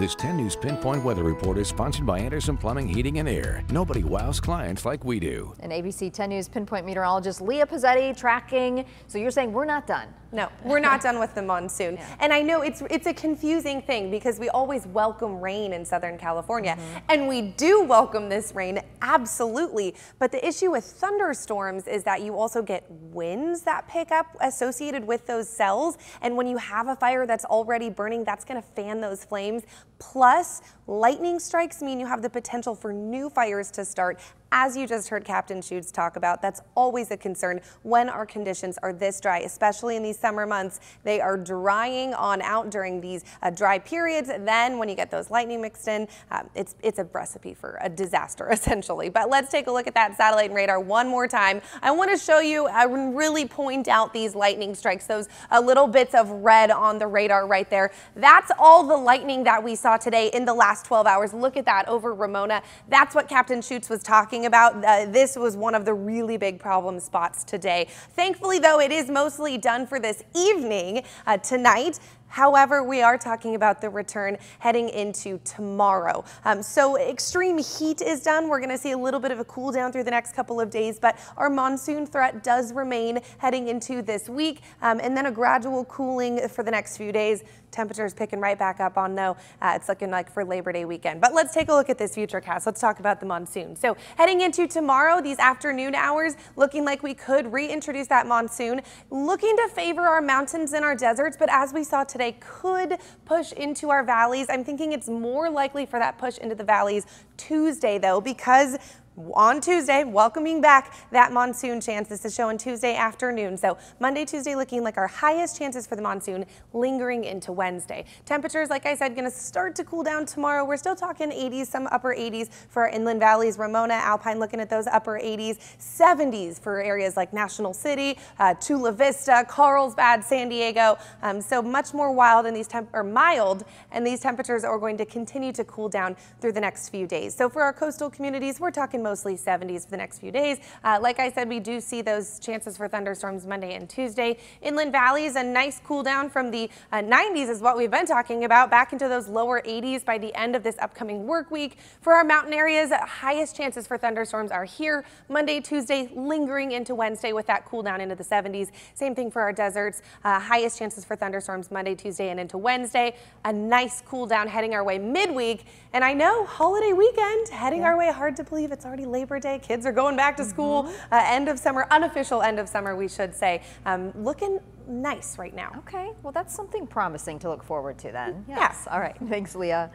This 10 News Pinpoint Weather Report is sponsored by Anderson Plumbing, Heating and Air. Nobody wows clients like we do. And ABC 10 News Pinpoint meteorologist Leah Pizzetti tracking. So you're saying we're not done. No, we're not done with the monsoon. Yeah. And I know it's it's a confusing thing because we always welcome rain in Southern California. Mm -hmm. And we do welcome this rain, absolutely. But the issue with thunderstorms is that you also get winds that pick up associated with those cells. And when you have a fire that's already burning, that's going to fan those flames Plus, lightning strikes mean you have the potential for new fires to start. As you just heard Captain Schutz talk about, that's always a concern when our conditions are this dry, especially in these summer months. They are drying on out during these uh, dry periods. Then when you get those lightning mixed in, um, it's, it's a recipe for a disaster, essentially. But let's take a look at that satellite and radar one more time. I want to show you and really point out these lightning strikes, those uh, little bits of red on the radar right there. That's all the lightning that we saw today in the last 12 hours. Look at that over Ramona. That's what Captain Schutz was talking about. Uh, this was one of the really big problem spots today. Thankfully, though, it is mostly done for this evening. Uh, tonight, However, we are talking about the return heading into tomorrow. Um, so extreme heat is done. We're going to see a little bit of a cool down through the next couple of days, but our monsoon threat does remain heading into this week um, and then a gradual cooling for the next few days. Temperatures picking right back up on though. Uh, it's looking like for Labor Day weekend, but let's take a look at this futurecast. Let's talk about the monsoon. So heading into tomorrow, these afternoon hours looking like we could reintroduce that monsoon looking to favor our mountains and our deserts. But as we saw today, today could push into our valleys. I'm thinking it's more likely for that push into the valleys Tuesday, though, because on Tuesday, welcoming back that monsoon chance. This is showing Tuesday afternoon. So Monday, Tuesday looking like our highest chances for the monsoon lingering into Wednesday. Temperatures, like I said, going to start to cool down tomorrow. We're still talking 80s, some upper 80s for our inland valleys. Ramona, Alpine looking at those upper 80s, 70s for areas like National City, uh, Vista, Carlsbad, San Diego. Um, so much more wild these temp or mild and these temperatures are going to continue to cool down through the next few days. So for our coastal communities, we're talking and mostly 70s for the next few days. Uh, like I said, we do see those chances for thunderstorms Monday and Tuesday. Inland valleys, a nice cool down from the uh, 90s is what we've been talking about, back into those lower 80s by the end of this upcoming work week. For our mountain areas, highest chances for thunderstorms are here Monday, Tuesday, lingering into Wednesday with that cool down into the 70s. Same thing for our deserts, uh, highest chances for thunderstorms Monday, Tuesday, and into Wednesday. A nice cool down heading our way midweek. And I know holiday weekend heading yeah. our way, hard to believe it's already already Labor Day. Kids are going back to school. Mm -hmm. uh, end of summer, unofficial end of summer, we should say. Um, looking nice right now. Okay, well that's something promising to look forward to then. Yes. Yeah. All right, thanks Leah.